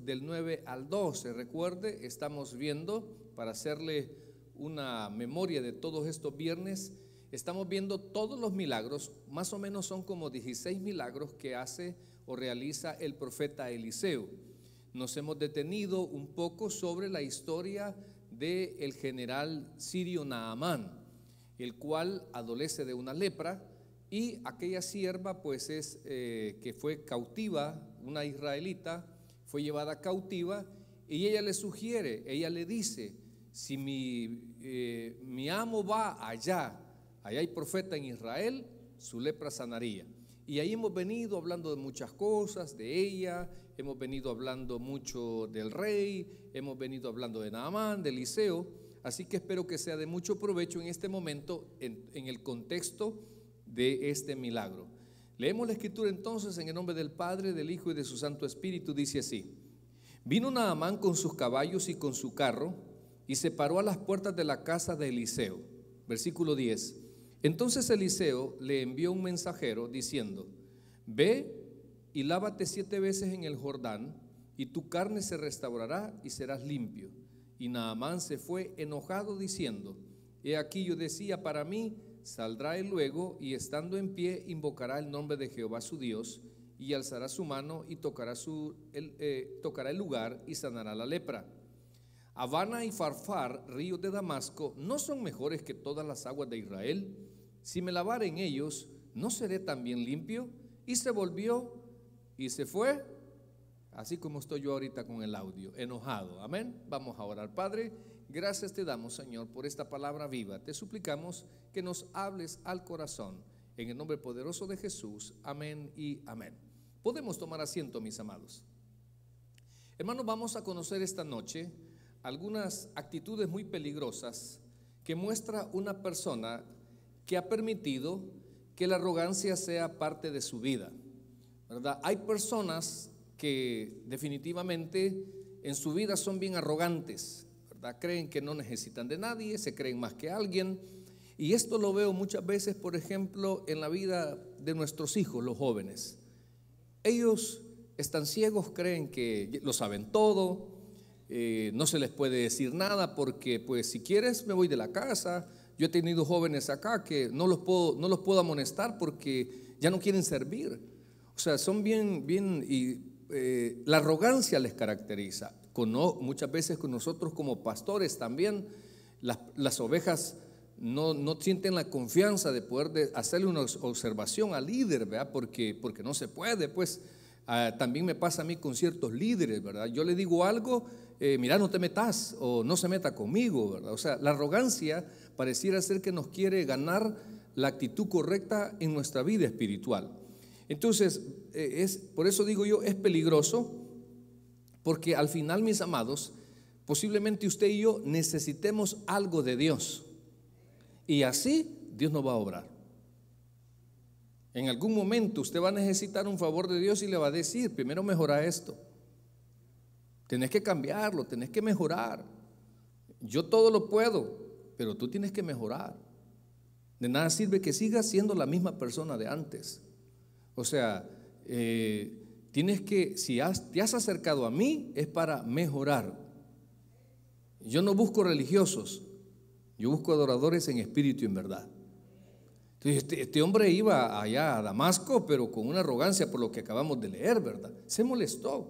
del 9 al 12. Recuerde, estamos viendo, para hacerle una memoria de todos estos viernes, estamos viendo todos los milagros, más o menos son como 16 milagros que hace o realiza el profeta Eliseo. Nos hemos detenido un poco sobre la historia del el general sirio Naamán, el cual adolece de una lepra y aquella sierva pues es eh, que fue cautiva, una israelita, fue llevada cautiva y ella le sugiere, ella le dice, si mi, eh, mi amo va allá, allá hay profeta en Israel, su lepra sanaría. Y ahí hemos venido hablando de muchas cosas, de ella, hemos venido hablando mucho del rey, hemos venido hablando de Naamán, de Eliseo, así que espero que sea de mucho provecho en este momento en el contexto de este milagro. Leemos la escritura entonces en el nombre del Padre, del Hijo y de su Santo Espíritu. Dice así, vino Naamán con sus caballos y con su carro y se paró a las puertas de la casa de Eliseo. Versículo 10. Entonces Eliseo le envió un mensajero diciendo, ve y lávate siete veces en el Jordán y tu carne se restaurará y serás limpio. Y Naamán se fue enojado diciendo, he aquí yo decía para mí, Saldrá él luego y estando en pie invocará el nombre de Jehová su Dios y alzará su mano y tocará, su, el, eh, tocará el lugar y sanará la lepra. Habana y Farfar, ríos de Damasco, no son mejores que todas las aguas de Israel. Si me lavar en ellos, ¿no seré también limpio? Y se volvió y se fue, así como estoy yo ahorita con el audio, enojado. Amén. Vamos a orar, Padre. Gracias te damos, Señor, por esta palabra viva. Te suplicamos que nos hables al corazón. En el nombre poderoso de Jesús. Amén y amén. Podemos tomar asiento, mis amados. Hermanos, vamos a conocer esta noche algunas actitudes muy peligrosas que muestra una persona que ha permitido que la arrogancia sea parte de su vida. ¿Verdad? Hay personas que definitivamente en su vida son bien arrogantes Creen que no necesitan de nadie, se creen más que alguien. Y esto lo veo muchas veces, por ejemplo, en la vida de nuestros hijos, los jóvenes. Ellos están ciegos, creen que lo saben todo, eh, no se les puede decir nada porque, pues, si quieres, me voy de la casa. Yo he tenido jóvenes acá que no los puedo, no los puedo amonestar porque ya no quieren servir. O sea, son bien, bien, y eh, la arrogancia les caracteriza. Con, muchas veces con nosotros como pastores también, las, ovejas no, sienten la confianza de poder hacerle una observación al líder, ¿verdad? Porque, porque no se puede, pues. Ah, también me pasa a mí con ciertos líderes, ¿verdad? Yo le digo algo, eh, mira, no te metas o no se meta conmigo, ¿verdad? O sea, la arrogancia pareciera ser que nos quiere ganar la actitud correcta en nuestra vida espiritual. Entonces, eh, es, por eso digo yo, es peligroso porque al final, mis amados, posiblemente usted y yo necesitemos algo de Dios. Y así Dios nos va a obrar. En algún momento usted va a necesitar un favor de Dios y le va a decir, primero mejora esto. Tienes que cambiarlo, tenés que mejorar. Yo todo lo puedo, pero tú tienes que mejorar. De nada sirve que sigas siendo la misma persona de antes. O sea, eh, Tienes que, si te has acercado a mí, es para mejorar. Yo no busco religiosos, yo busco adoradores en espíritu y en verdad. Entonces, este, este, hombre iba allá a Damasco, pero con una arrogancia por lo que acabamos de leer, ¿verdad? Se molestó.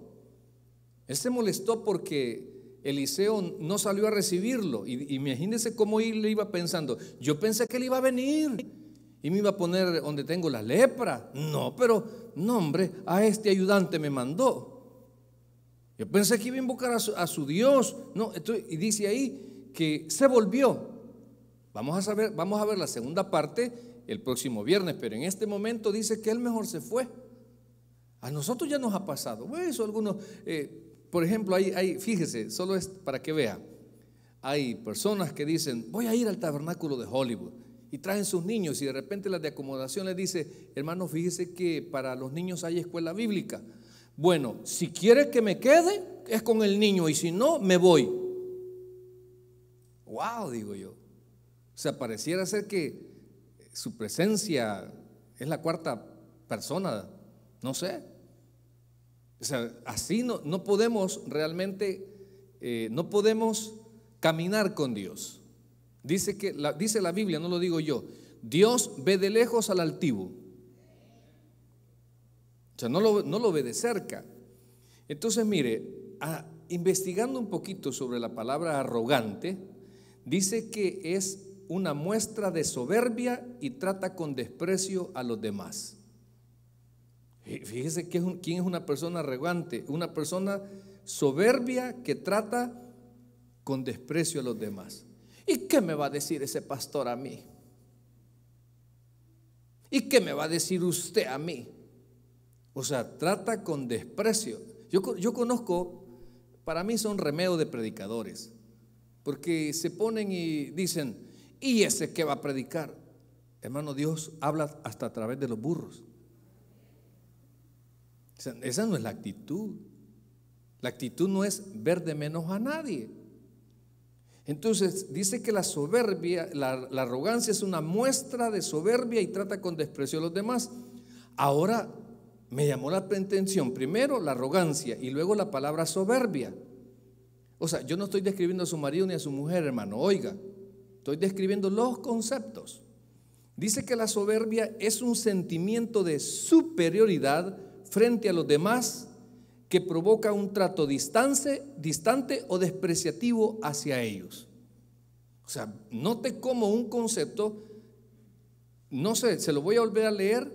Él se molestó porque Eliseo no salió a recibirlo. Y imagínense cómo él iba pensando. Yo pensé que él iba a venir y me iba a poner donde tengo la lepra. No, pero, no, hombre, a este ayudante me mandó. Yo pensé que iba a invocar a su, Dios. No, y dice ahí que se volvió. Vamos a, saber, vamos a ver la segunda parte el próximo viernes, pero en este momento dice que él mejor se fue. A nosotros ya nos ha pasado. eso algunos, eh, por ejemplo, ahí, fíjese, solo es para que vea. Hay personas que dicen, voy a ir al tabernáculo de Hollywood y traen sus niños y de repente la de acomodación les dice, hermano, fíjese que para los niños hay escuela bíblica. Bueno, si quiere que me quede, es con el niño y si no, me voy. Wow, digo yo. O sea, pareciera ser que eh, su presencia es la cuarta persona, no sé. O sea, así no, no podemos realmente, eh, no podemos caminar con Dios. Dice, que, la, dice la Biblia, no lo digo yo, Dios ve de lejos al altivo. O sea, no lo, ve de cerca. Entonces, mire, investigando un poquito sobre la palabra arrogante, dice que es una muestra de soberbia y trata con desprecio a los demás. Fíjese quién es una persona arrogante, una persona soberbia que trata con desprecio a los demás. ¿Y qué me va a decir ese pastor a mí? ¿Y qué me va a decir usted a mí? O sea, trata con desprecio. Yo, conozco, para mí son remedio de predicadores, porque se ponen y dicen, ¿y ese que va a predicar? Hermano, Dios habla hasta a través de los burros. esa no es la actitud. La actitud no es ver de menos a nadie. Entonces dice que la soberbia, la, arrogancia es una muestra de soberbia y trata con desprecio a los demás. Ahora me llamó la atención, primero la arrogancia y luego la palabra soberbia. O sea, yo no estoy describiendo a su marido ni a su mujer, hermano, oiga, estoy describiendo los conceptos. Dice que la soberbia es un sentimiento de superioridad frente a los demás que provoca un trato distante, distante o despreciativo hacia ellos. O sea, note como un concepto, no sé, se lo voy a volver a leer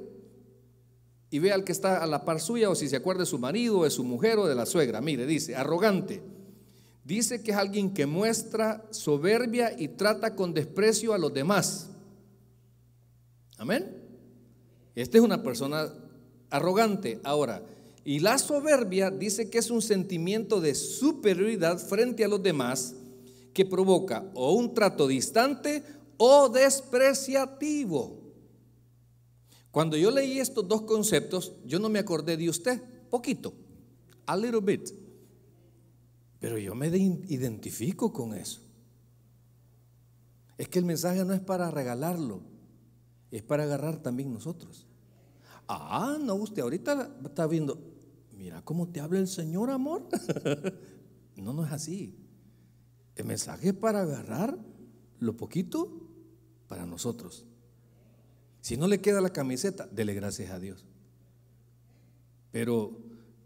y vea al que está a la par suya o si se acuerda de su marido, de su mujer o de la suegra. Mire, dice, arrogante. Dice que es alguien que muestra soberbia y trata con desprecio a los demás. Amén. Esta es una persona arrogante. Ahora, y la soberbia dice que es un sentimiento de superioridad frente a los demás que provoca o un trato distante o despreciativo. Cuando yo leí estos dos conceptos, yo no me acordé de usted, poquito, a little bit. Pero yo me identifico con eso. Es que el mensaje no es para regalarlo, es para agarrar también nosotros. Ah, no, usted ahorita está viendo, mira cómo te habla el Señor, amor. no, no es así. El mensaje es para agarrar lo poquito para nosotros. Si no le queda la camiseta, dele gracias a Dios. Pero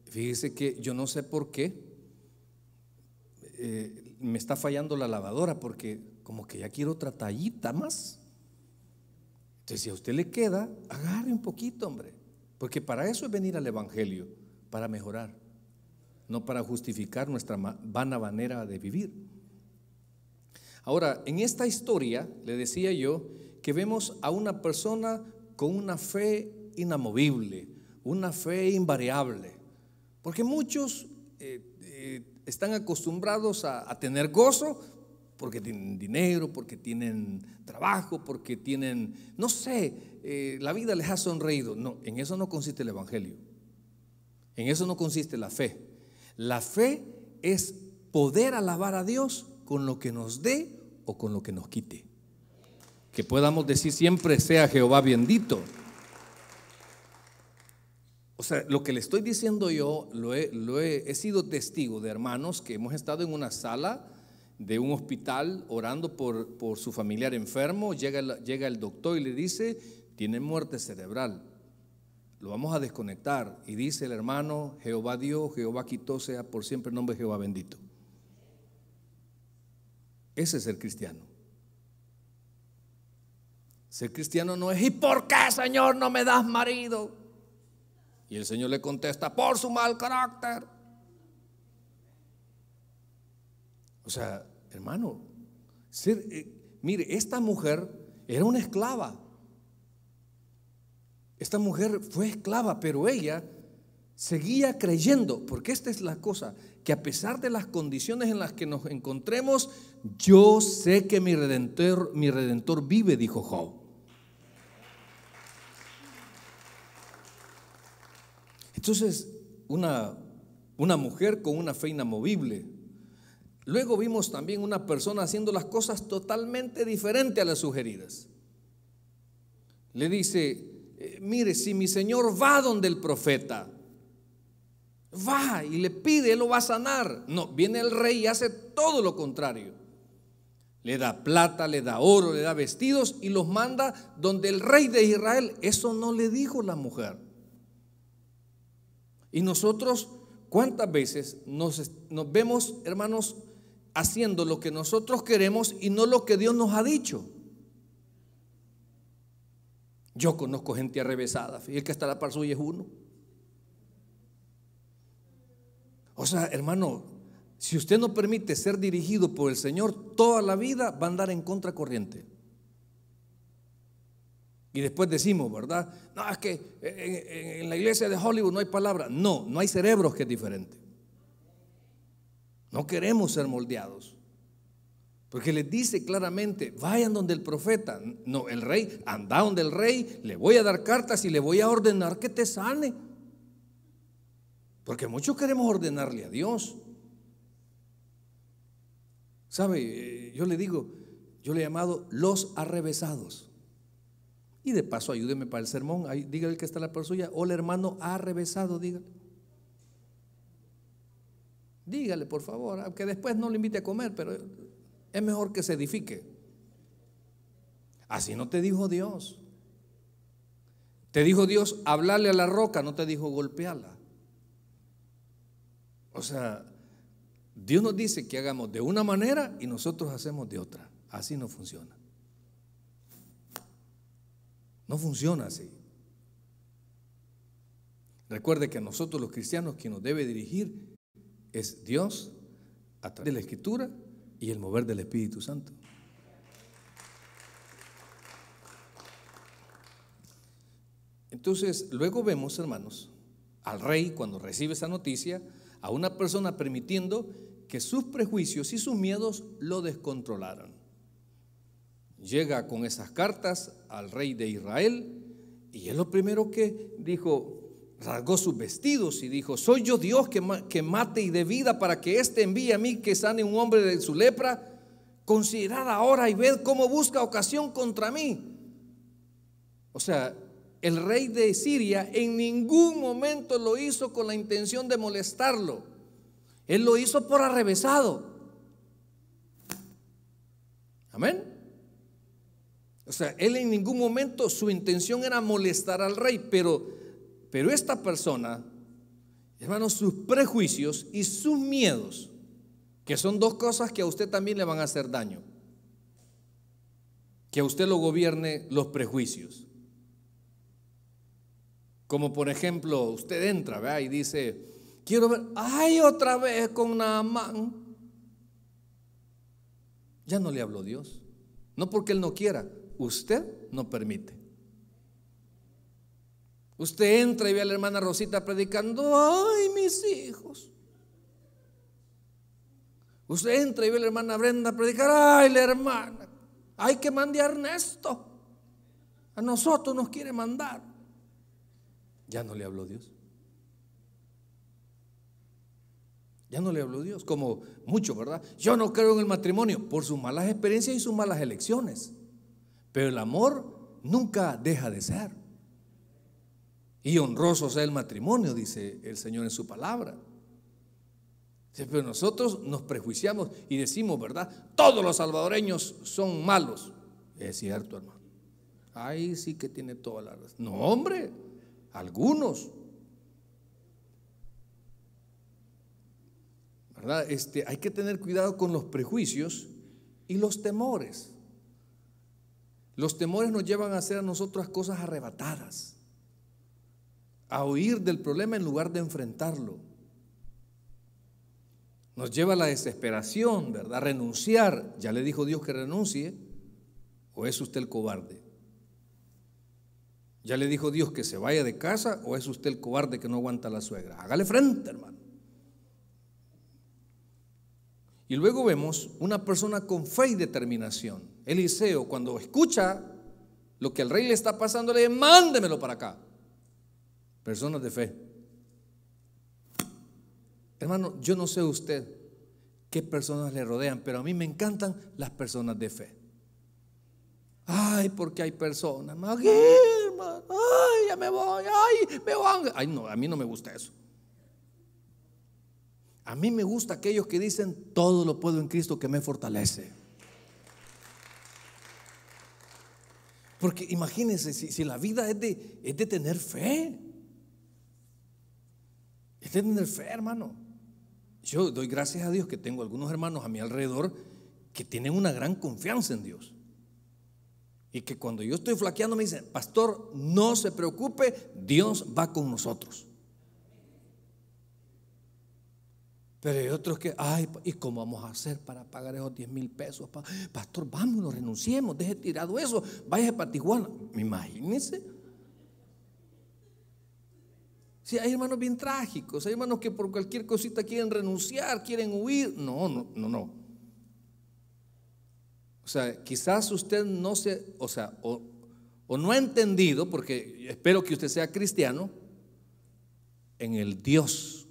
fíjese que yo no sé por qué eh, me está fallando la lavadora, porque como que ya quiero otra tallita más. Entonces, si a usted le queda, agarre un poquito, hombre. Porque para eso es venir al Evangelio para mejorar, no para justificar nuestra vana manera de vivir. Ahora, en esta historia, le decía yo, que vemos a una persona con una fe inamovible, una fe invariable, porque muchos eh, eh, están acostumbrados a, tener gozo, porque tienen dinero, porque tienen trabajo, porque tienen, no sé, eh, la vida les ha sonreído. No, en eso no consiste el Evangelio. En eso no consiste la fe. La fe es poder alabar a Dios con lo que nos dé o con lo que nos quite. Que podamos decir siempre sea Jehová bendito. O sea, lo que le estoy diciendo yo, lo he, he sido testigo de hermanos que hemos estado en una sala de un hospital orando por, por su familiar enfermo, llega, llega el doctor y le dice, tiene muerte cerebral lo vamos a desconectar. Y dice el hermano, Jehová Dios, Jehová quitó, sea por siempre el nombre Jehová bendito. Ese es ser cristiano. Ser cristiano no es, ¿y por qué, Señor, no me das marido? Y el Señor le contesta, por su mal carácter. O sea, hermano, eh, mire, esta mujer era una esclava. Esta mujer fue esclava, pero ella seguía creyendo, porque esta es la cosa, que a pesar de las condiciones en las que nos encontremos, yo sé que mi redentor, mi redentor vive, dijo Job. Entonces, una, una mujer con una fe inamovible. Luego vimos también una persona haciendo las cosas totalmente diferente a las sugeridas. Le dice, eh, mire, si mi Señor va donde el profeta, va y le pide, él lo va a sanar. No, viene el rey y hace todo lo contrario. Le da plata, le da oro, le da vestidos y los manda donde el rey de Israel. Eso no le dijo la mujer. Y nosotros, ¿cuántas veces nos vemos, hermanos, haciendo lo que nosotros queremos y no lo que Dios nos ha dicho? Yo conozco gente arrevesada, y el que está la par suya es uno. O sea, hermano, si usted no permite ser dirigido por el Señor, toda la vida va a andar en contracorriente. Y después decimos, ¿verdad? No, es que en, en, la iglesia de Hollywood no hay palabra. No, no hay cerebros que es diferente. No queremos ser moldeados. Porque le dice claramente, vayan donde el profeta, no, el rey, anda donde el rey, le voy a dar cartas y le voy a ordenar que te sane. Porque muchos queremos ordenarle a Dios. ¿Sabe? Eh, yo le digo, yo le he llamado los arrevesados. Y de paso, ayúdeme para el sermón. Ahí, dígale que está la palabra. suya. Hola, hermano, arrevesado, dígale. Dígale, por favor, aunque después no le invite a comer, pero es mejor que se edifique. Así no te dijo Dios. Te dijo Dios hablarle a la roca, no te dijo golpearla. O sea, Dios nos dice que hagamos de una manera y nosotros hacemos de otra. Así no funciona. No funciona así. Recuerde que a nosotros los cristianos quien nos debe dirigir es Dios a través de la escritura y el mover del Espíritu Santo. Entonces, luego vemos, hermanos, al rey cuando recibe esa noticia, a una persona permitiendo que sus prejuicios y sus miedos lo descontrolaran. Llega con esas cartas al rey de Israel y es lo primero que dijo, rasgó sus vestidos y dijo, ¿soy yo Dios que, que mate y de vida para que éste envíe a mí que sane un hombre de su lepra? Considerad ahora y ved cómo busca ocasión contra mí. O sea, el rey de Siria en ningún momento lo hizo con la intención de molestarlo. Él lo hizo por arrevesado. Amén. O sea, él en ningún momento su intención era molestar al rey, pero pero esta persona, hermanos, sus prejuicios y sus miedos, que son dos cosas que a usted también le van a hacer daño. Que a usted lo gobierne los prejuicios. Como por ejemplo, usted entra y dice, quiero ver, ay, otra vez con Naamán. Ya no le habló Dios. No porque Él no quiera, usted no permite. Usted entra y ve a la hermana Rosita predicando, ay, mis hijos. Usted entra y ve a la hermana Brenda predicar, ay, la hermana, hay que mandar a Ernesto. A nosotros nos quiere mandar. Ya no le habló Dios. Ya no le habló Dios, como mucho, ¿verdad? Yo no creo en el matrimonio por sus malas experiencias y sus malas elecciones. Pero el amor nunca deja de ser. Y honroso sea el matrimonio, dice el Señor en su palabra. Pero nosotros nos prejuiciamos y decimos, ¿verdad? Todos los salvadoreños son malos. Es cierto, hermano. Ahí sí que tiene toda la razón. No, hombre, algunos. ¿Verdad? Este, hay que tener cuidado con los prejuicios y los temores. Los temores nos llevan a hacer a nosotros cosas arrebatadas a huir del problema en lugar de enfrentarlo. Nos lleva a la desesperación, ¿verdad? renunciar. Ya le dijo Dios que renuncie. ¿O es usted el cobarde? Ya le dijo Dios que se vaya de casa o es usted el cobarde que no aguanta a la suegra. Hágale frente, hermano. Y luego vemos una persona con fe y determinación. Eliseo, cuando escucha lo que el rey le está pasando, le dice, mándemelo para acá personas de fe. Hermano, yo no sé usted qué personas le rodean, pero a mí me encantan las personas de fe. Ay, porque hay personas, ay, ya me voy, ay, me voy Ay, no, a mí no me gusta eso. A mí me gusta aquellos que dicen, todo lo puedo en Cristo que me fortalece. Porque imagínense, si, la vida es de, es de tener fe, este es tener fe, hermano. Yo doy gracias a Dios que tengo algunos hermanos a mi alrededor que tienen una gran confianza en Dios. Y que cuando yo estoy flaqueando me dicen, pastor, no se preocupe, Dios va con nosotros. Pero hay otros que, ay, ¿y cómo vamos a hacer para pagar esos 10 mil pesos? Pastor, vámonos, renunciemos, deje tirado eso, vaya para Tijuana. Imagínense hay hermanos bien trágicos, hay hermanos que por cualquier cosita quieren renunciar, quieren huir. No, no, no, no. O sea, quizás usted no se, o sea, o, o no ha entendido, porque espero que usted sea cristiano, en el Dios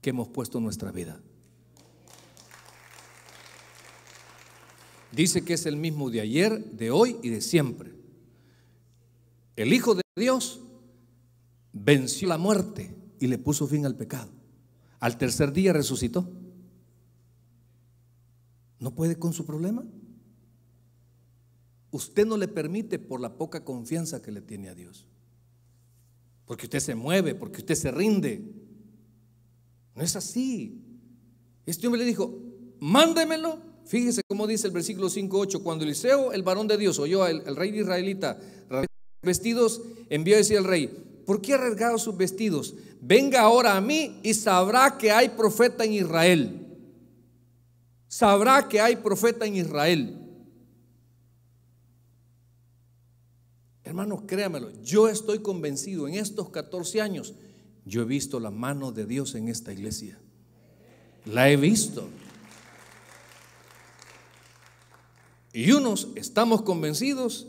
que hemos puesto en nuestra vida. Dice que es el mismo de ayer, de hoy y de siempre. El Hijo de Dios venció la muerte y le puso fin al pecado. Al tercer día resucitó. ¿No puede con su problema? Usted no le permite por la poca confianza que le tiene a Dios. Porque usted se mueve, porque usted se rinde. No es así. Este hombre le dijo, mándemelo. Fíjese cómo dice el versículo 5.8. Cuando Eliseo, el varón de Dios, oyó al rey rey israelita vestidos, envió a decir al rey, ¿Por qué arriesgado sus vestidos? Venga ahora a mí y sabrá que hay profeta en Israel. Sabrá que hay profeta en Israel. Hermanos, créamelo, yo estoy convencido, en estos 14 años, yo he visto la mano de Dios en esta iglesia. La he visto. Y unos estamos convencidos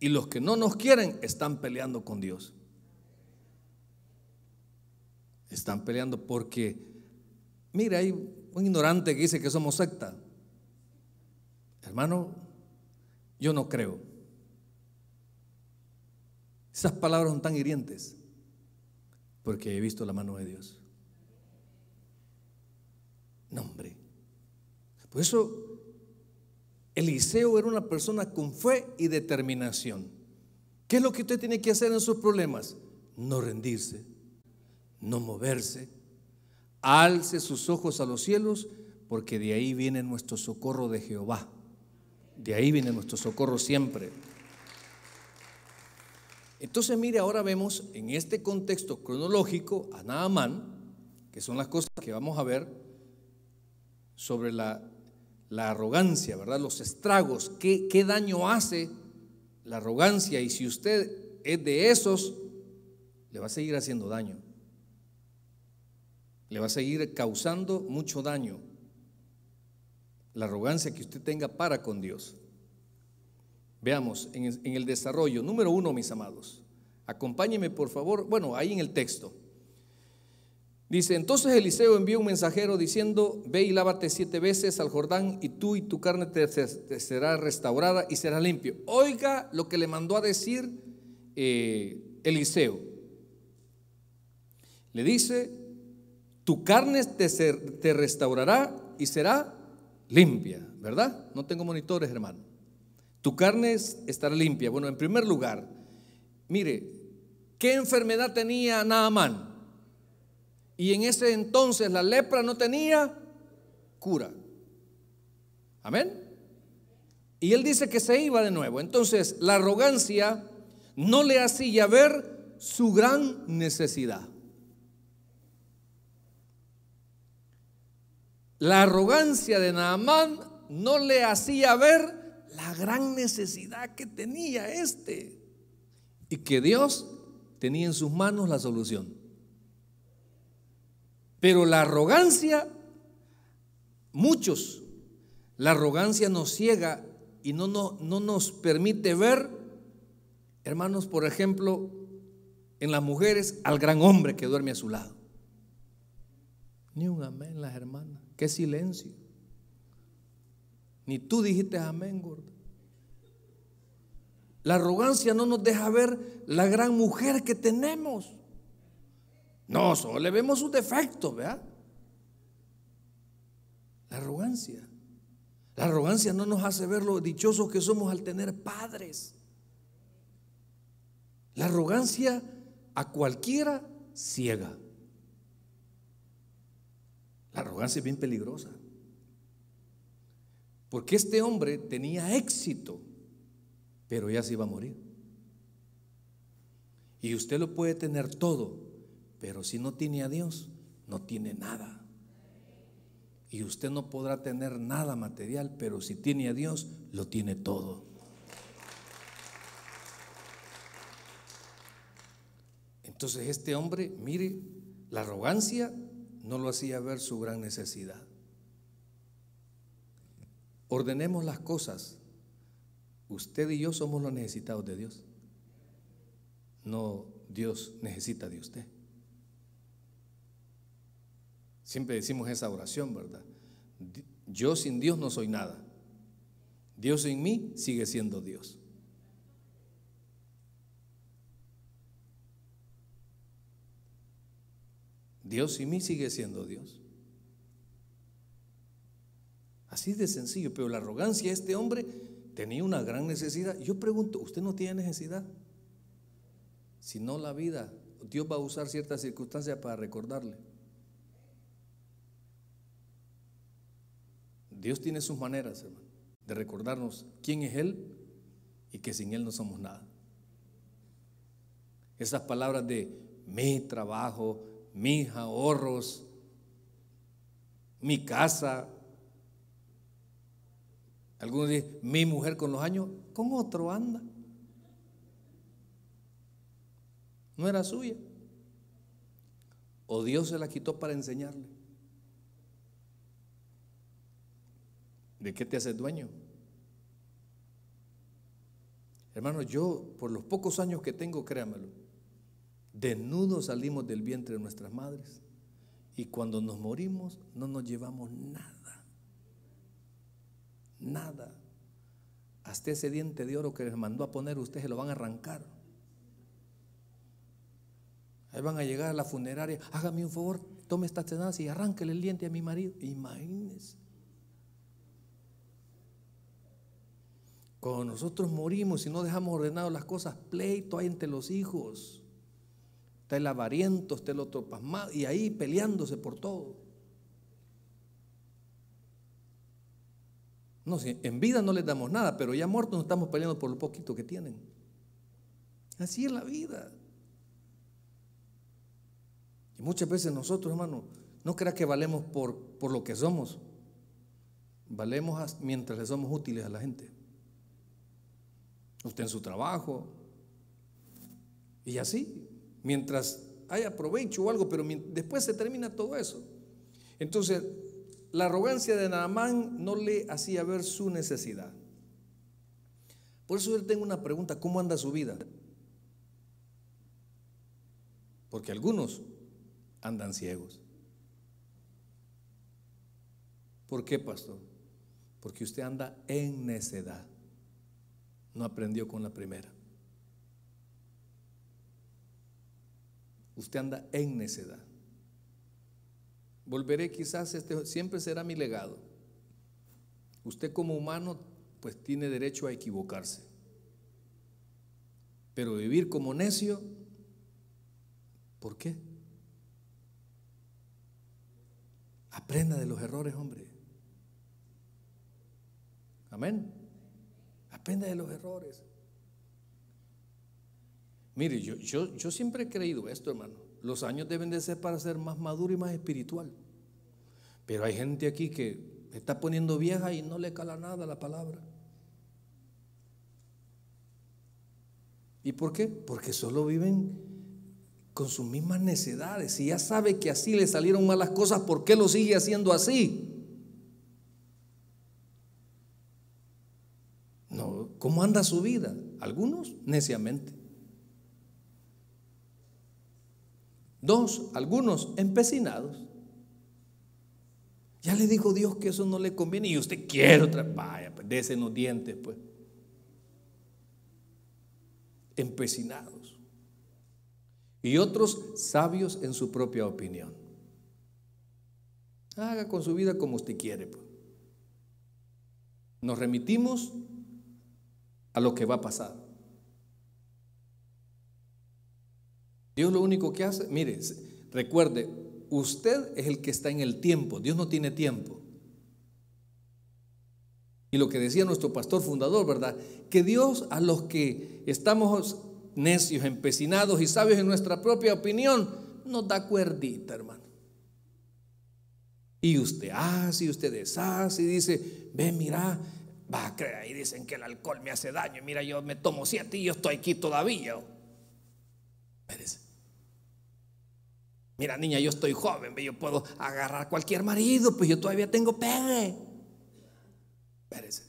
y los que no nos quieren están peleando con Dios. Están peleando porque, mira, hay un ignorante que dice que somos secta. Hermano, yo no creo. Esas palabras son tan hirientes porque he visto la mano de Dios. No, hombre. Por eso Eliseo era una persona con fe y determinación. ¿Qué es lo que usted tiene que hacer en sus problemas? No rendirse no moverse, alce sus ojos a los cielos, porque de ahí viene nuestro socorro de Jehová. De ahí viene nuestro socorro siempre. Entonces, mire, ahora vemos en este contexto cronológico a Nahamán, que son las cosas que vamos a ver sobre la, arrogancia, ¿verdad? Los estragos, qué, qué daño hace la arrogancia y si usted es de esos, le va a seguir haciendo daño le va a seguir causando mucho daño la arrogancia que usted tenga para con Dios. Veamos, en el desarrollo, número uno, mis amados, acompáñeme por favor, bueno, ahí en el texto. Dice, entonces Eliseo envió un mensajero diciendo, ve y lávate siete veces al Jordán y tú y tu carne te, será restaurada y será limpio. Oiga lo que le mandó a decir eh, Eliseo. Le dice, tu carne te, restaurará y será limpia, ¿verdad? No tengo monitores, hermano. Tu carne estará limpia. Bueno, en primer lugar, mire, ¿qué enfermedad tenía Naamán? Y en ese entonces la lepra no tenía cura. Amén. Y él dice que se iba de nuevo. Entonces, la arrogancia no le hacía ver su gran necesidad. La arrogancia de Naamán no le hacía ver la gran necesidad que tenía este y que Dios tenía en sus manos la solución. Pero la arrogancia, muchos, la arrogancia nos ciega y no, no nos permite ver, hermanos, por ejemplo, en las mujeres al gran hombre que duerme a su lado. Ni un amén, las hermanas. Qué silencio. Ni tú dijiste amén, gordo. La arrogancia no nos deja ver la gran mujer que tenemos. No, solo le vemos sus defectos, ¿verdad? La arrogancia. La arrogancia no nos hace ver lo dichosos que somos al tener padres. La arrogancia a cualquiera ciega arrogancia es bien peligrosa. Porque este hombre tenía éxito, pero ya se iba a morir. Y usted lo puede tener todo, pero si no tiene a Dios, no tiene nada. Y usted no podrá tener nada material, pero si tiene a Dios, lo tiene todo. Entonces este hombre, mire, la arrogancia no lo hacía ver su gran necesidad. Ordenemos las cosas. Usted y yo somos los necesitados de Dios. No Dios necesita de usted. Siempre decimos esa oración, ¿verdad? Yo sin Dios no soy nada. Dios sin mí sigue siendo Dios. Dios y mí sigue siendo Dios. Así de sencillo, pero la arrogancia de este hombre tenía una gran necesidad. Yo pregunto, ¿usted no tiene necesidad? Si no la vida, Dios va a usar ciertas circunstancias para recordarle. Dios tiene sus maneras, hermano, de recordarnos quién es Él y que sin Él no somos nada. Esas palabras de mi trabajo, mis ahorros, mi casa. Algunos dicen, mi mujer con los años, con otro anda. No era suya. O Dios se la quitó para enseñarle. ¿De qué te haces dueño? Hermano, yo por los pocos años que tengo, créamelo, Desnudos salimos del vientre de nuestras madres. Y cuando nos morimos no nos llevamos nada. Nada. Hasta ese diente de oro que les mandó a poner ustedes se lo van a arrancar. Ahí van a llegar a la funeraria. Hágame un favor, tome esta cenaza y arránquele el diente a mi marido. Imagínense. Cuando nosotros morimos y no dejamos ordenadas las cosas, pleito hay entre los hijos está el avariento, está el otro pasmado, y ahí peleándose por todo. No, sé en vida no les damos nada, pero ya muertos nos estamos peleando por lo poquito que tienen. Así es la vida. Y muchas veces nosotros, hermanos no creas que valemos por, por lo que somos. Valemos mientras le somos útiles a la gente. Usted en su trabajo. Y así, mientras haya provecho o algo, pero después se termina todo eso. Entonces, la arrogancia de Naamán no le hacía ver su necesidad. Por eso yo tengo una pregunta, ¿cómo anda su vida? Porque algunos andan ciegos. ¿Por qué, pastor? Porque usted anda en necedad. No aprendió con la primera. usted anda en necedad. Volveré quizás, este, siempre será mi legado. Usted como humano pues tiene derecho a equivocarse. Pero vivir como necio, ¿por qué? Aprenda de los errores, hombre. Amén. Aprenda de los errores. Mire, yo, yo, siempre he creído esto, hermano. Los años deben de ser para ser más maduro y más espiritual. Pero hay gente aquí que está poniendo vieja y no le cala nada la palabra. ¿Y por qué? Porque solo viven con sus mismas necedades. Si ya sabe que así le salieron malas cosas, ¿por qué lo sigue haciendo así? No, ¿cómo anda su vida? Algunos neciamente. Dos, algunos empecinados. Ya le dijo Dios que eso no le conviene y usted quiere otra. Vaya, pues los dientes, pues. Empecinados. Y otros sabios en su propia opinión. Haga con su vida como usted quiere, pues. Nos remitimos a lo que va a pasar. Dios lo único que hace, mire, recuerde, usted es el que está en el tiempo, Dios no tiene tiempo. Y lo que decía nuestro pastor fundador, ¿verdad? Que Dios a los que estamos necios, empecinados y sabios en nuestra propia opinión, nos da cuerdita, hermano. Y usted hace, y usted deshace, y dice, ve, mira, va a creer, ahí dicen que el alcohol me hace daño, mira, yo me tomo siete y yo estoy aquí todavía. Mira, niña, yo estoy joven, yo puedo agarrar cualquier marido, pues yo todavía tengo pene. Espérese.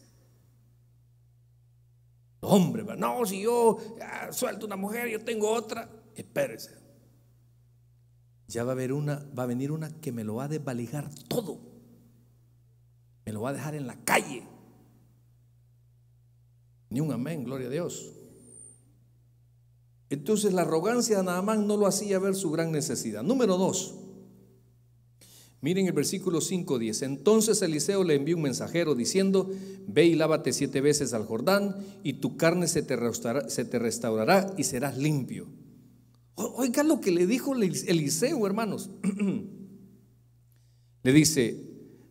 Hombre, no, si yo ah, suelto una mujer, yo tengo otra. Espérese. Ya va a haber una, va a venir una que me lo va a desvaligar todo. Me lo va a dejar en la calle. Ni un amén, gloria a Dios. Entonces la arrogancia de Naamán no lo hacía ver su gran necesidad. Número dos, miren el versículo 5, 10. Entonces Eliseo le envió un mensajero diciendo, ve y lávate siete veces al Jordán y tu carne se te restaurará, se te restaurará y serás limpio. Oiga lo que le dijo Eliseo, hermanos. le dice,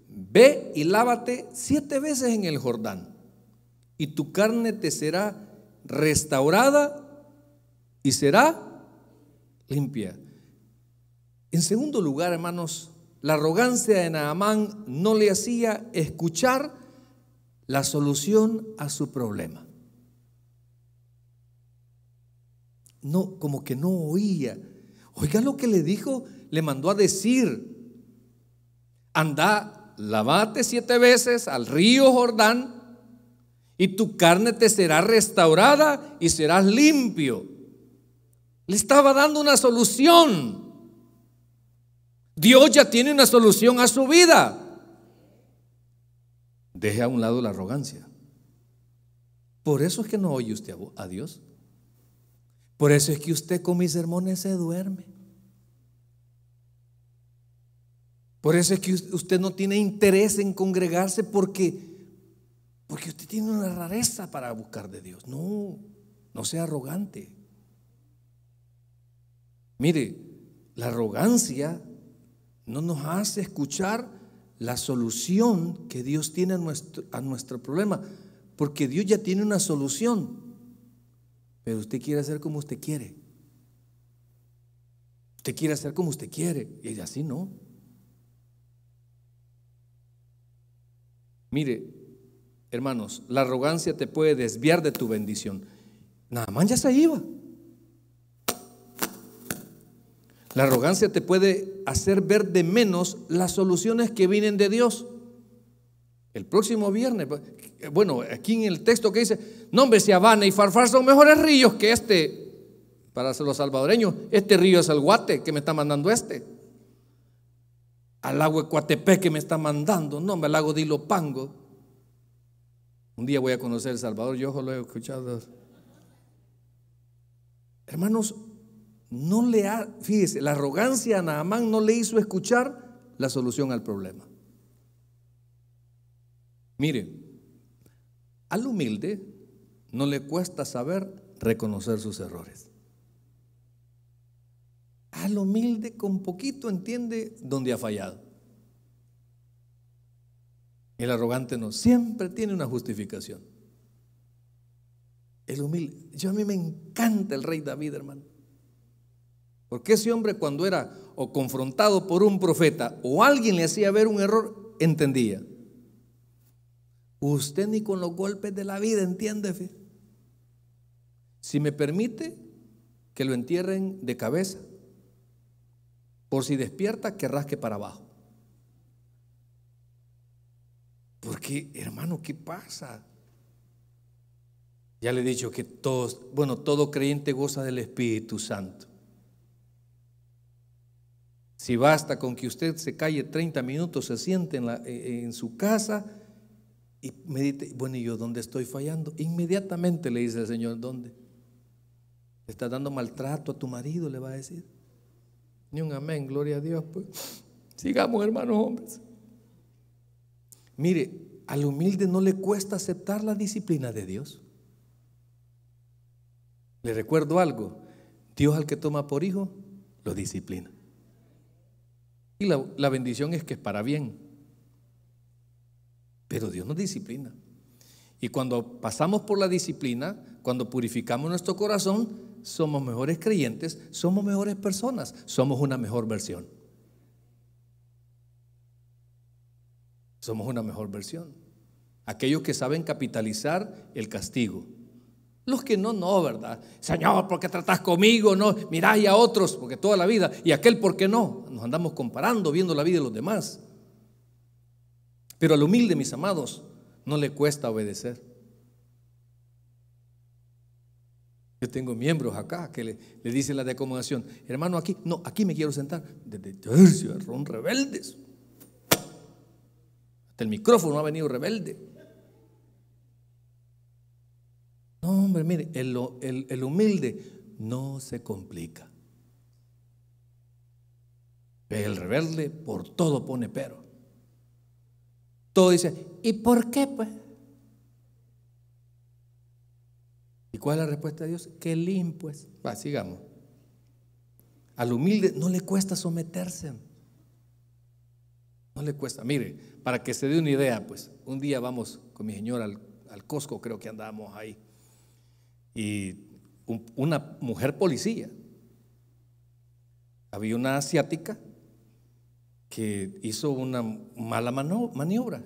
ve y lávate siete veces en el Jordán y tu carne te será restaurada y será limpia. En segundo lugar, hermanos, la arrogancia de Naamán no le hacía escuchar la solución a su problema. No, como que no oía. Oiga lo que le dijo, le mandó a decir, anda, lavate siete veces al río Jordán y tu carne te será restaurada y serás limpio. Le estaba dando una solución. Dios ya tiene una solución a su vida. Deje a un lado la arrogancia. Por eso es que no oye usted a Dios. Por eso es que usted con mis sermones se duerme. Por eso es que usted no tiene interés en congregarse porque porque usted tiene una rareza para buscar de Dios. No, no sea arrogante. Mire, la arrogancia no nos hace escuchar la solución que Dios tiene a nuestro, problema, porque Dios ya tiene una solución, pero usted quiere hacer como usted quiere. Usted quiere hacer como usted quiere, y así no. Mire, hermanos, la arrogancia te puede desviar de tu bendición. Nada más ya se iba. La arrogancia te puede hacer ver de menos las soluciones que vienen de Dios. El próximo viernes, pues, bueno, aquí en el texto que dice, no hombre, si Habana y Farfar son mejores ríos que este, para los salvadoreños, este río es el guate que me está mandando este. Al lago Ecuatepec que me está mandando, no, al lago de Ilopango. Un día voy a conocer El Salvador, yo lo he escuchado. Hermanos, no le ha, fíjese, la arrogancia a Naamán no le hizo escuchar la solución al problema. Mire, al humilde no le cuesta saber reconocer sus errores. Al humilde con poquito entiende dónde ha fallado. El arrogante no, siempre tiene una justificación. El humilde, yo a mí me encanta el rey David, hermano. Porque ese hombre cuando era o confrontado por un profeta o alguien le hacía ver un error, entendía. Usted ni con los golpes de la vida entiende. Si me permite que lo entierren de cabeza, por si despierta, que rasque para abajo. Porque, hermano, ¿qué pasa? Ya le he dicho que todos, bueno, todo creyente goza del Espíritu Santo. Si basta con que usted se calle 30 minutos, se siente eh, eh, en, su casa y medite, bueno, ¿y yo dónde estoy fallando? Inmediatamente le dice el Señor, ¿dónde? ¿Está estás dando maltrato a tu marido, le va a decir. Ni un amén, gloria a Dios. Pues. Sigamos, hermanos hombres. Mire, al humilde no le cuesta aceptar la disciplina de Dios. Le recuerdo algo, Dios al que toma por hijo, lo disciplina. Y la, bendición es que es para bien. Pero Dios nos disciplina. Y cuando pasamos por la disciplina, cuando purificamos nuestro corazón, somos mejores creyentes, somos mejores personas, somos una mejor versión. Somos una mejor versión. Aquellos que saben capitalizar el castigo, los que no, no, ¿verdad? Señor, ¿por qué tratas conmigo? No, y a otros, porque toda la vida, y aquel, ¿por qué no? Nos andamos comparando, viendo la vida de los demás. Pero al humilde, mis amados, no le cuesta obedecer. Yo tengo miembros acá que le, dicen la de acomodación, hermano, aquí, no, aquí me quiero sentar. Desde tercio, son rebeldes. Hasta el micrófono ha venido rebelde. No, hombre, mire, el, humilde no se complica. El rebelde por todo pone pero. Todo dice, ¿y por qué pues? ¿Y cuál es la respuesta de Dios? Que el pues". Va, sigamos. Al humilde no le cuesta someterse. No le cuesta. Mire, para que se dé una idea, pues un día vamos con mi señora al, al Costco, creo que andábamos ahí y una mujer policía. Había una asiática que hizo una mala maniobra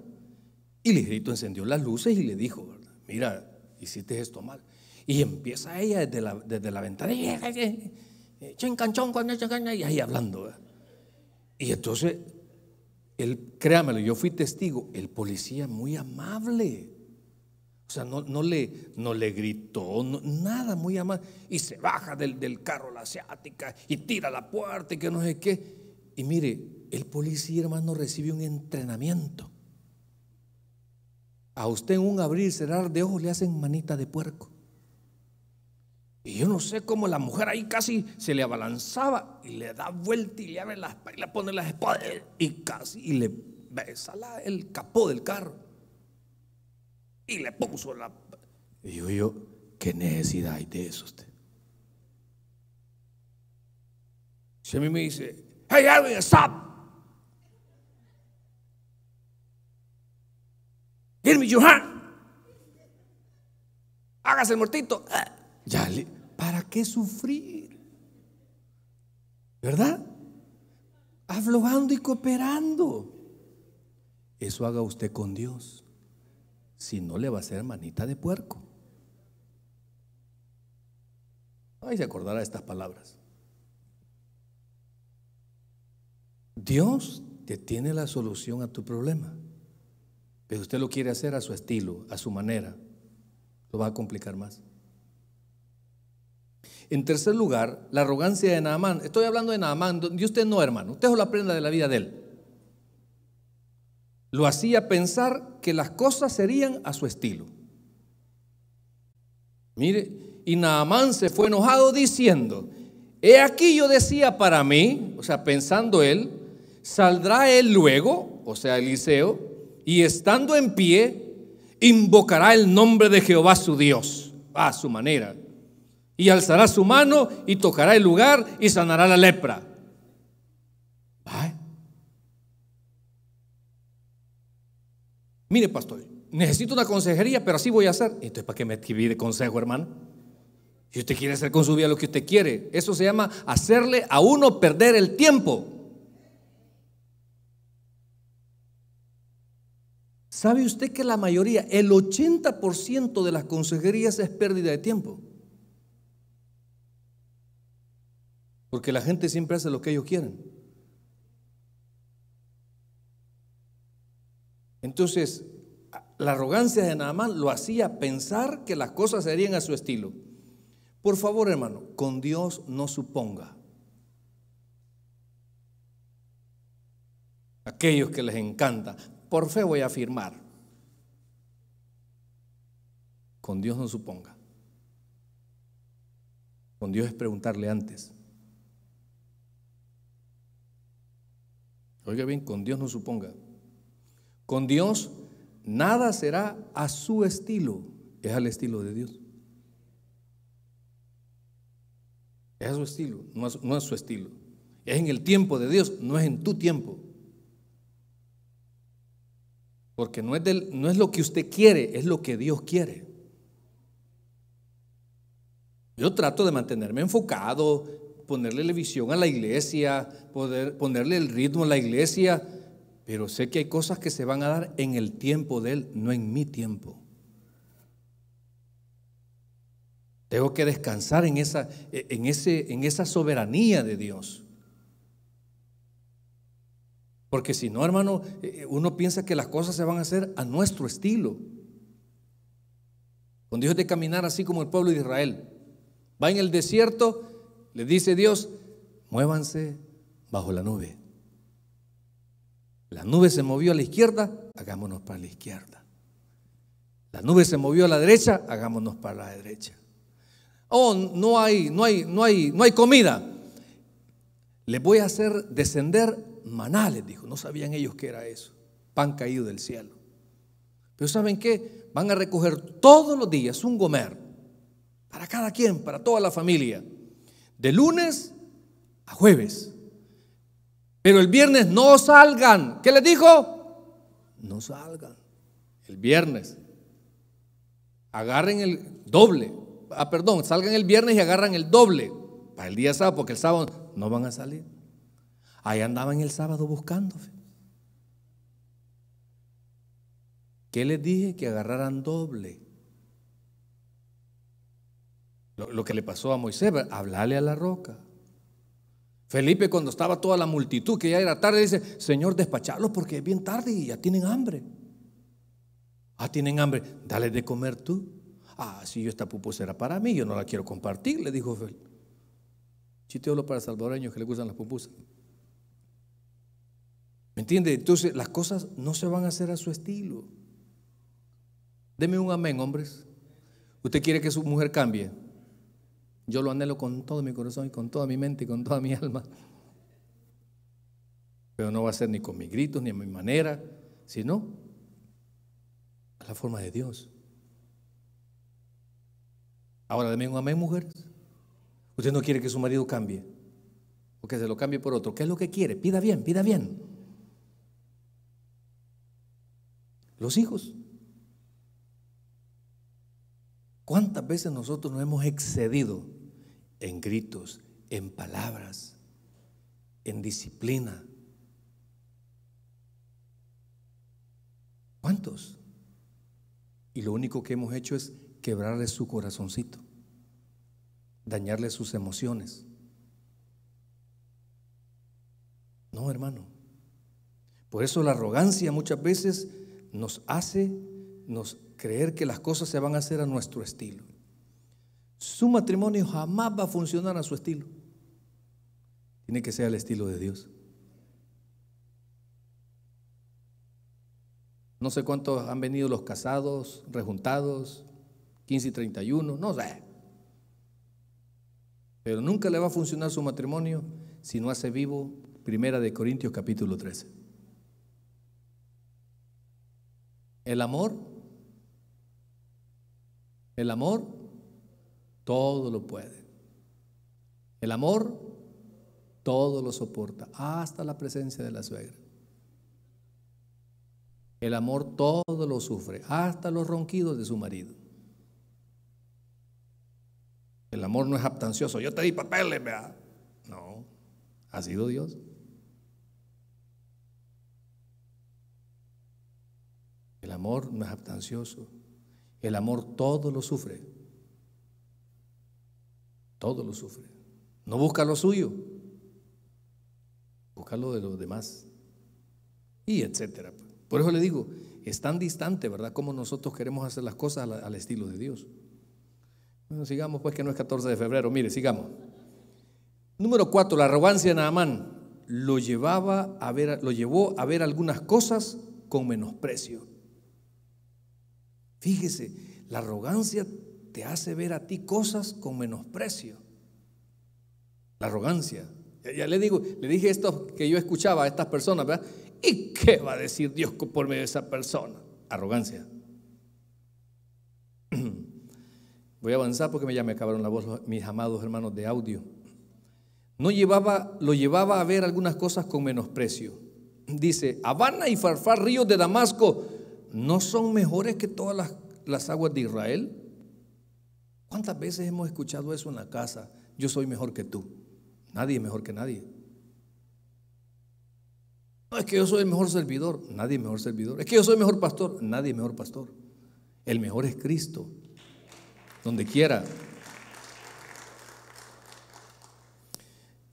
y Ligerito encendió las luces y le dijo, mira, hiciste esto mal. Y empieza ella desde la, desde la ventana, y ahí hablando. Y entonces, él, créamelo, yo fui testigo, el policía muy amable, o sea, no, le, no le gritó, nada muy amable. Y se baja del, carro la asiática y tira la puerta y que no sé qué. Y mire, el policía hermano recibe un entrenamiento. A usted en un abrir cerrar de ojos le hacen manita de puerco. Y yo no sé cómo la mujer ahí casi se le abalanzaba y le da vuelta y le abre las y le pone las espadas y casi y le besa la, el capó del carro. Y le puso la... Y yo, yo, ¿qué necesidad hay de eso usted? Si a me dice, hey, Edwin, stop. Give me your hand. Hágase el muertito. Ya ¿para qué sufrir? ¿Verdad? Aflojando y cooperando. Eso haga usted con Dios. Si no, le va a ser manita de puerco. hay se acordará de estas palabras. Dios te tiene la solución a tu problema, pero usted lo quiere hacer a su estilo, a su manera. Lo va a complicar más. En tercer lugar, la arrogancia de Naamán. Estoy hablando de Naamán, de usted no, hermano. Usted la prenda de la vida de él lo hacía pensar que las cosas serían a su estilo. Mire, y Naamán se fue enojado diciendo, he aquí yo decía para mí, o sea, pensando él, saldrá él luego, o sea, Eliseo, y estando en pie, invocará el nombre de Jehová su Dios, a su manera, y alzará su mano y tocará el lugar y sanará la lepra. Mire, pastor, necesito una consejería, pero así voy a hacer. Entonces, ¿para qué me escribí de consejo, hermano? Si usted quiere hacer con su vida lo que usted quiere, eso se llama hacerle a uno perder el tiempo. ¿Sabe usted que la mayoría, el 80% de las consejerías es pérdida de tiempo? Porque la gente siempre hace lo que ellos quieren. Entonces, la arrogancia de más lo hacía pensar que las cosas serían a su estilo. Por favor, hermano, con Dios no suponga. Aquellos que les encanta, por fe voy a afirmar. Con Dios no suponga. Con Dios es preguntarle antes. Oiga bien, con Dios no suponga. Con Dios nada será a su estilo, es al estilo de Dios. Es a su estilo, no es, su estilo. Es en el tiempo de Dios, no es en tu tiempo. Porque no es, no es lo que usted quiere, es lo que Dios quiere. Yo trato de mantenerme enfocado, ponerle la visión a la iglesia, poder, ponerle el ritmo a la iglesia, pero sé que hay cosas que se van a dar en el tiempo de Él, no en mi tiempo. Tengo que descansar en esa, en ese, en esa soberanía de Dios. Porque si no, hermano, eh, uno piensa que las cosas se van a hacer a nuestro estilo. Con Dios de caminar así como el pueblo de Israel. Va en el desierto, le dice Dios, muévanse bajo la nube. La nube se movió a la izquierda, hagámonos para la izquierda. La nube se movió a la derecha, hagámonos para la derecha. Oh, no hay, no hay, no hay, no hay comida. Les voy a hacer descender manales, dijo. No sabían ellos qué era eso. Pan caído del cielo. Pero ¿saben qué? Van a recoger todos los días un gomer. Para cada quien, para toda la familia. De lunes a jueves. Pero el viernes no salgan. ¿Qué les dijo? No salgan. El viernes. Agarren el doble. Ah, perdón, salgan el viernes y agarran el doble. Para el día sábado, porque el sábado no van a salir. Ahí andaban el sábado buscándose. ¿Qué les dije? Que agarraran doble. Lo, lo que le pasó a Moisés, hablarle a la roca. Felipe cuando estaba toda la multitud, que ya era tarde, dice, Señor, despacharlo porque es bien tarde y ya tienen hambre. Ah, tienen hambre, dale de comer tú. Ah, si yo esta pupusa era para mí, yo no la quiero compartir, le dijo Felipe. lo para salvadoreños que le gustan las pupusas. ¿Me entiende? Entonces las cosas no se van a hacer a su estilo. Deme un amén, hombres. ¿Usted quiere que su mujer cambie? Yo lo anhelo con todo mi corazón y con toda mi mente y con toda mi alma. Pero no va a ser ni con mis gritos ni a mi manera, sino a la forma de Dios. Ahora, deme un amén, mujeres. Usted no quiere que su marido cambie o que se lo cambie por otro. ¿Qué es lo que quiere? Pida bien, pida bien. Los hijos. ¿Cuántas veces nosotros nos hemos excedido en gritos, en palabras, en disciplina. ¿Cuántos? Y lo único que hemos hecho es quebrarle su corazoncito, dañarle sus emociones. No, hermano. Por eso la arrogancia muchas veces nos hace nos creer que las cosas se van a hacer a nuestro estilo su matrimonio jamás va a funcionar a su estilo. Tiene que ser el estilo de Dios. No sé cuántos han venido los casados, rejuntados, 15 y 31, no sé. Pero nunca le va a funcionar su matrimonio si no hace vivo Primera de Corintios capítulo 13. El amor, el amor todo lo puede. El amor todo lo soporta, hasta la presencia de la suegra. El amor todo lo sufre, hasta los ronquidos de su marido. El amor no es abstancioso. Yo te di papeles, vea. No, ha sido Dios. El amor no es abstancioso. El amor todo lo sufre. Todo lo sufre. No busca lo suyo, busca lo de los demás. Y etcétera. Por eso le digo, es tan distante, ¿verdad? Como nosotros queremos hacer las cosas al, estilo de Dios. Bueno, sigamos, pues que no es 14 de febrero. Mire, sigamos. Número 4, la arrogancia de Naamán lo, llevaba a ver, lo llevó a ver algunas cosas con menosprecio. Fíjese, la arrogancia te hace ver a ti cosas con menosprecio. La arrogancia. Ya, le digo, le dije esto que yo escuchaba a estas personas, ¿verdad? ¿Y qué va a decir Dios por medio de esa persona? Arrogancia. Voy a avanzar porque ya me acabaron la voz mis amados hermanos de audio. No llevaba, lo llevaba a ver algunas cosas con menosprecio. Dice, Habana y Farfar, ríos de Damasco, ¿no son mejores que todas las aguas de Israel? ¿Cuántas veces hemos escuchado eso en la casa? Yo soy mejor que tú. Nadie es mejor que nadie. No, es que yo soy el mejor servidor. Nadie es mejor servidor. Es que yo soy el mejor pastor. Nadie es mejor pastor. El mejor es Cristo. Donde quiera.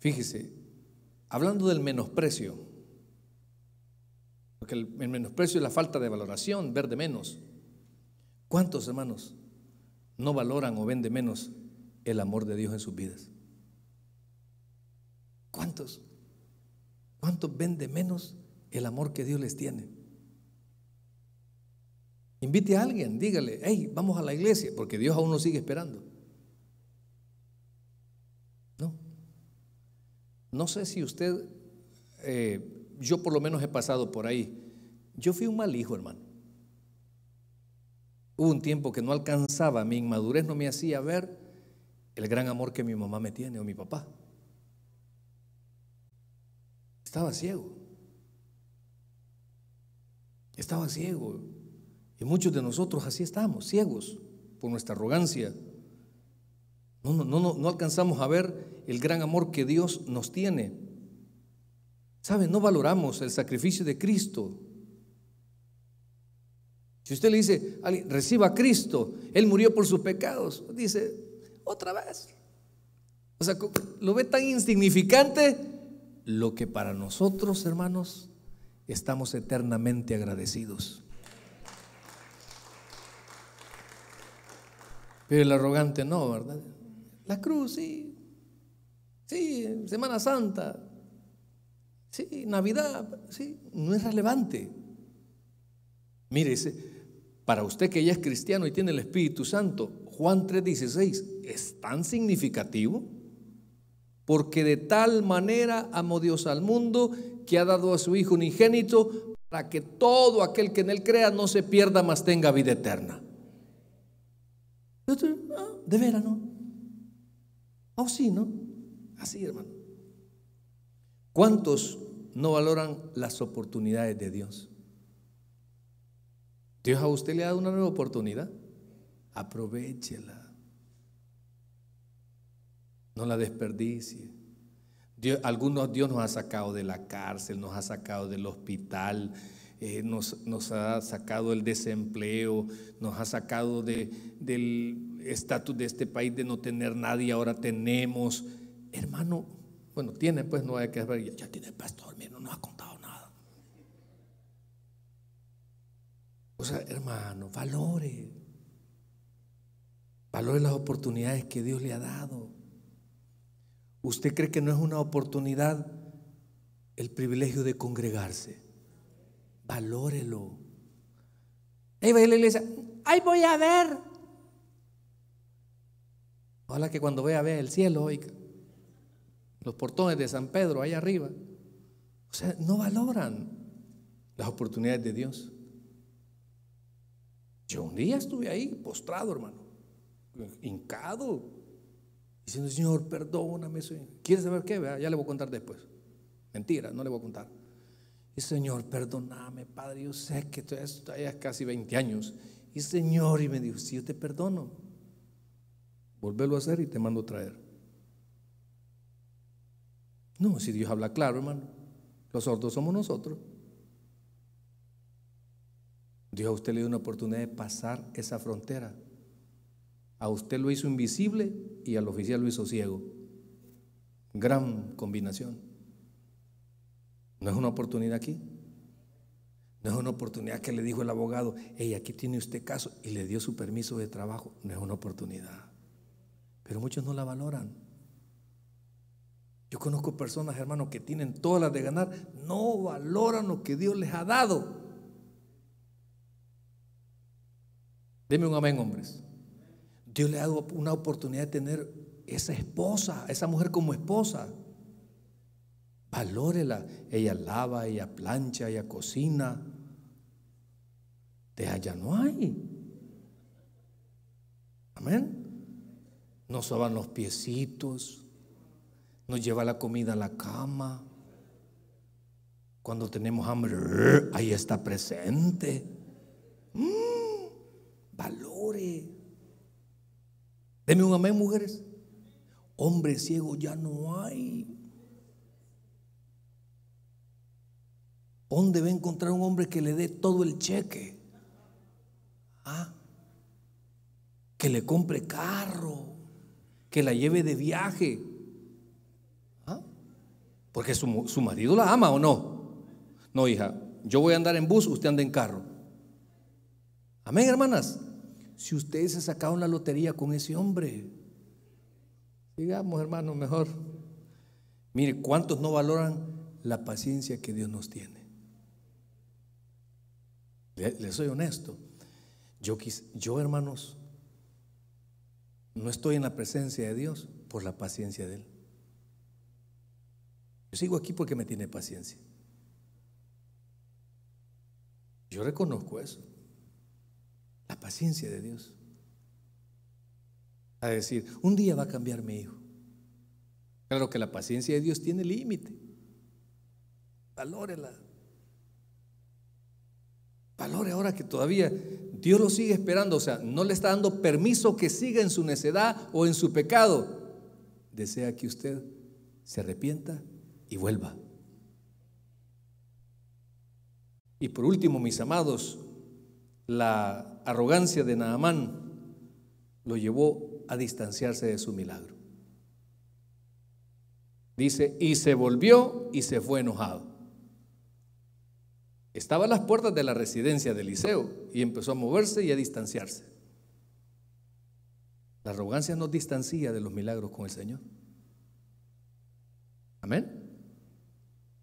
Fíjese, hablando del menosprecio, porque el, menosprecio es la falta de valoración, ver de menos. ¿Cuántos hermanos no valoran o ven de menos el amor de Dios en sus vidas. ¿Cuántos? ¿Cuántos ven de menos el amor que Dios les tiene? Invite a alguien, dígale, hey, vamos a la iglesia, porque Dios aún nos sigue esperando. No. No sé si usted, eh, yo por lo menos he pasado por ahí. Yo fui un mal hijo, hermano. Hubo un tiempo que no alcanzaba, mi inmadurez no me hacía ver el gran amor que mi mamá me tiene o mi papá. Estaba ciego. Estaba ciego. Y muchos de nosotros así estamos, ciegos por nuestra arrogancia. No, no, no, no alcanzamos a ver el gran amor que Dios nos tiene. ¿Saben? No valoramos el sacrificio de Cristo si usted le dice, reciba a Cristo, Él murió por sus pecados, dice, otra vez. O sea, lo ve tan insignificante lo que para nosotros, hermanos, estamos eternamente agradecidos. Pero el arrogante no, ¿verdad? La cruz, sí. Sí, Semana Santa. Sí, Navidad, sí, no es relevante. Mire, para usted que ya es cristiano y tiene el Espíritu Santo, Juan 3:16, es tan significativo porque de tal manera amó Dios al mundo que ha dado a su Hijo unigénito para que todo aquel que en él crea no se pierda, mas tenga vida eterna. Ah, de verano? ¿O Oh, sí, ¿no? Así, hermano. ¿Cuántos no valoran las oportunidades de Dios? Dios a usted le ha dado una nueva oportunidad. Aprovechela. No la desperdicie. Dios, algunos Dios nos ha sacado de la cárcel, nos ha sacado del hospital, eh, nos, ha sacado del desempleo, nos ha sacado del estatus de este país de no tener nadie, ahora tenemos. Hermano, bueno, tiene, pues no hay que ver, ya, tiene el pastor, mira, no nos acompaña. O sea, hermano, valore. Valore las oportunidades que Dios le ha dado. ¿Usted cree que no es una oportunidad el privilegio de congregarse? Valórelo. Ahí va a la iglesia. Ahí voy a ver. Ojalá que cuando vea, a ver el cielo, hoy, los portones de San Pedro ahí arriba. O sea, no valoran las oportunidades de Dios. Yo un día estuve ahí postrado, hermano, hincado, diciendo, Señor, perdóname, Señor. ¿Quieres saber qué? Ya le voy a contar después. Mentira, no le voy a contar. Y Señor, perdóname, Padre, yo sé que tú allá casi 20 años. Y Señor, y me dijo, si yo te perdono, volverlo a hacer y te mando a traer. No, si Dios habla claro, hermano, los sordos somos nosotros. Dios a usted le dio una oportunidad de pasar esa frontera. A usted lo hizo invisible y al oficial lo hizo ciego. Gran combinación. ¿No es una oportunidad aquí? No es una oportunidad que le dijo el abogado, hey, aquí tiene usted caso y le dio su permiso de trabajo. No es una oportunidad. Pero muchos no la valoran. Yo conozco personas, hermanos, que tienen todas las de ganar, no valoran lo que Dios les ha dado. Deme un amén, hombres. Dios le ha dado una oportunidad de tener esa esposa, esa mujer como esposa. Valórela. Ella lava, ella plancha, ella cocina. De allá no hay. Amén. Nos soban los piecitos. Nos lleva la comida a la cama. Cuando tenemos hambre, ahí está presente. ¡Mmm! valore. Deme un amén, mujeres. Hombre ciego ya no hay. ¿Dónde va a encontrar un hombre que le dé todo el cheque? ¿Ah? Que le compre carro, que la lleve de viaje. ¿Ah? Porque su, su marido la ama o no. No, hija, yo voy a andar en bus, usted anda en carro. Amén, hermanas si ustedes se sacaron la lotería con ese hombre? Digamos, hermanos mejor. Mire, ¿cuántos no valoran la paciencia que Dios nos tiene? les soy honesto. Yo, yo, hermanos, no estoy en la presencia de Dios por la paciencia de Él. Yo sigo aquí porque me tiene paciencia. Yo reconozco eso paciencia de Dios. A decir, un día va a cambiar mi hijo. Claro que la paciencia de Dios tiene límite. Valórela. Valore ahora que todavía Dios lo sigue esperando. O sea, no le está dando permiso que siga en su necedad o en su pecado. Desea que usted se arrepienta y vuelva. Y por último, mis amados, la arrogancia de Naamán lo llevó a distanciarse de su milagro. Dice, y se volvió y se fue enojado. Estaba a las puertas de la residencia de Eliseo y empezó a moverse y a distanciarse. La arrogancia nos distancia de los milagros con el Señor. Amén.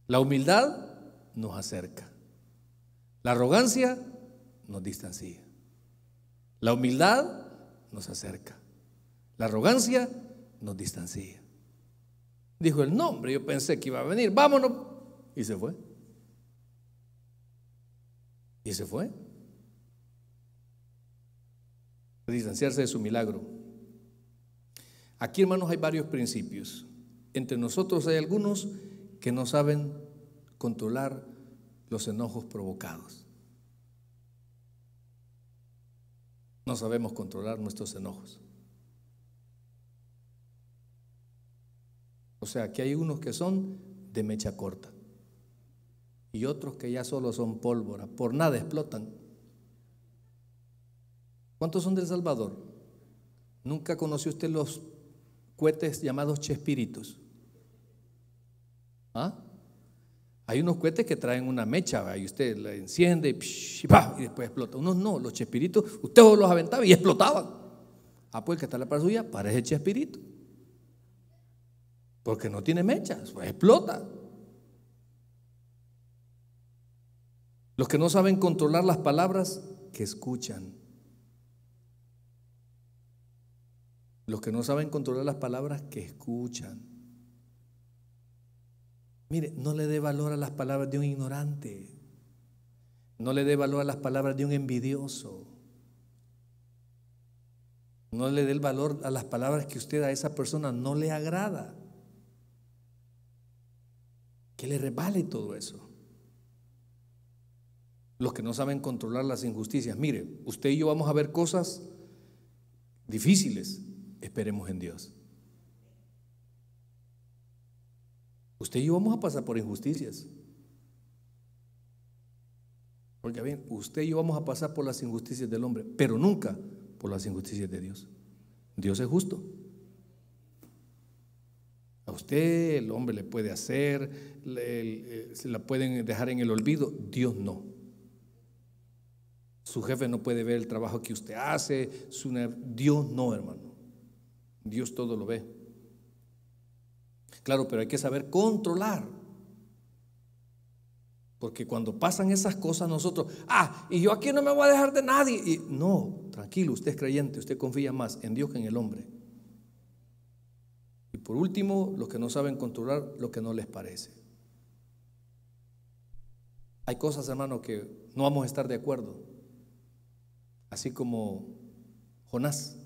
La humildad nos acerca. La arrogancia nos distancia. La humildad nos acerca. La arrogancia nos distancia. Dijo el nombre, yo pensé que iba a venir, vámonos. Y se fue. Y se fue. Distanciarse de su milagro. Aquí, hermanos, hay varios principios. Entre nosotros hay algunos que no saben controlar los enojos provocados. No sabemos controlar nuestros enojos. O sea, que hay unos que son de mecha corta y otros que ya solo son pólvora, por nada explotan. ¿Cuántos son del Salvador? ¿Nunca conoció usted los cohetes llamados chespiritos? ¿Ah? Hay unos cohetes que traen una mecha, y usted la enciende y, después explota. Unos no, los chespiritos, usted los aventaba y explotaban. Ah, pues que está la par suya parece chespirito. Porque no tiene mechas, pues, explota. Los que no saben controlar las palabras que escuchan. Los que no saben controlar las palabras que escuchan. Mire, no le dé valor a las palabras de un ignorante. No le dé valor a las palabras de un envidioso. No le dé el valor a las palabras que usted a esa persona no le agrada. Que le revale todo eso. Los que no saben controlar las injusticias. Mire, usted y yo vamos a ver cosas difíciles. Esperemos en Dios. Usted y yo vamos a pasar por injusticias. Porque bien, usted y yo vamos a pasar por las injusticias del hombre, pero nunca por las injusticias de Dios. Dios es justo. A usted el hombre le puede hacer, eh, se la pueden dejar en el olvido, Dios no. Su jefe no puede ver el trabajo que usted hace, su, Dios no, hermano. Dios todo lo ve. Claro, pero hay que saber controlar. Porque cuando pasan esas cosas nosotros, ah, y yo aquí no me voy a dejar de nadie. Y, no, tranquilo, usted es creyente, usted confía más en Dios que en el hombre. Y por último, los que no saben controlar lo que no les parece. Hay cosas, hermano, que no vamos a estar de acuerdo. Así como Jonás.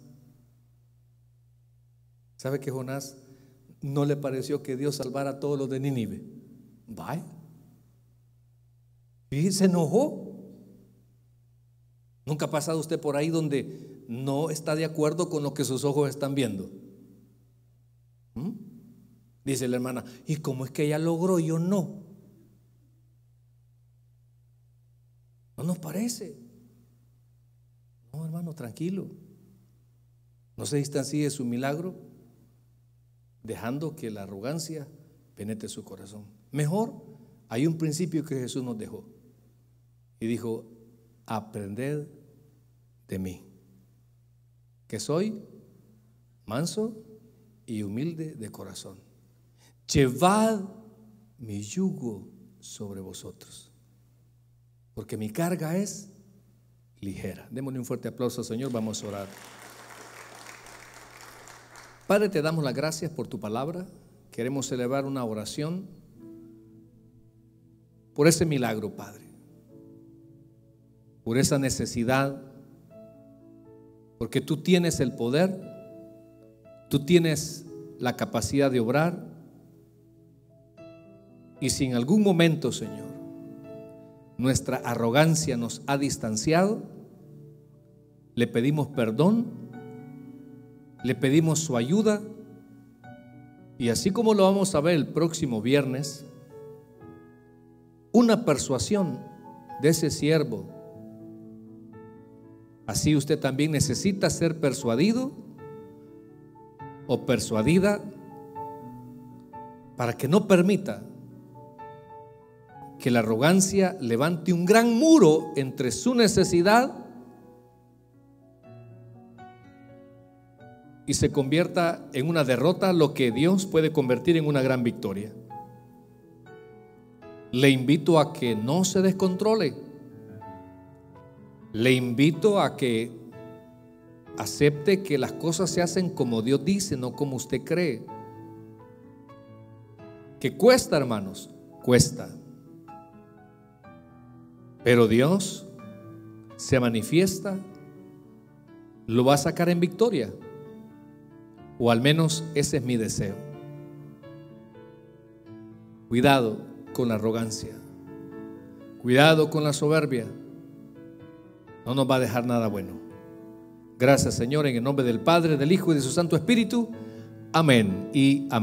¿Sabe que Jonás no le pareció que Dios salvara a todos los de Nínive. va? Y se enojó. ¿Nunca ha pasado usted por ahí donde no está de acuerdo con lo que sus ojos están viendo? ¿Mm? Dice la hermana, ¿y cómo es que ella logró y yo no? No nos parece. No, hermano, tranquilo. No se distancie de su milagro dejando que la arrogancia penetre su corazón. Mejor, hay un principio que Jesús nos dejó y dijo, aprended de mí, que soy manso y humilde de corazón. Llevad mi yugo sobre vosotros, porque mi carga es ligera. Démosle un fuerte aplauso al Señor, vamos a orar. Padre, te damos las gracias por tu palabra. Queremos celebrar una oración por ese milagro, Padre. Por esa necesidad. Porque tú tienes el poder. Tú tienes la capacidad de obrar. Y si en algún momento, Señor, nuestra arrogancia nos ha distanciado, le pedimos perdón le pedimos su ayuda y así como lo vamos a ver el próximo viernes, una persuasión de ese siervo. Así usted también necesita ser persuadido o persuadida para que no permita que la arrogancia levante un gran muro entre su necesidad y se convierta en una derrota lo que Dios puede convertir en una gran victoria. Le invito a que no se descontrole. Le invito a que acepte que las cosas se hacen como Dios dice, no como usted cree. Que cuesta, hermanos, cuesta. Pero Dios se manifiesta, lo va a sacar en victoria. O al menos ese es mi deseo. Cuidado con la arrogancia. Cuidado con la soberbia. No nos va a dejar nada bueno. Gracias Señor, en el nombre del Padre, del Hijo y de su Santo Espíritu. Amén y amén.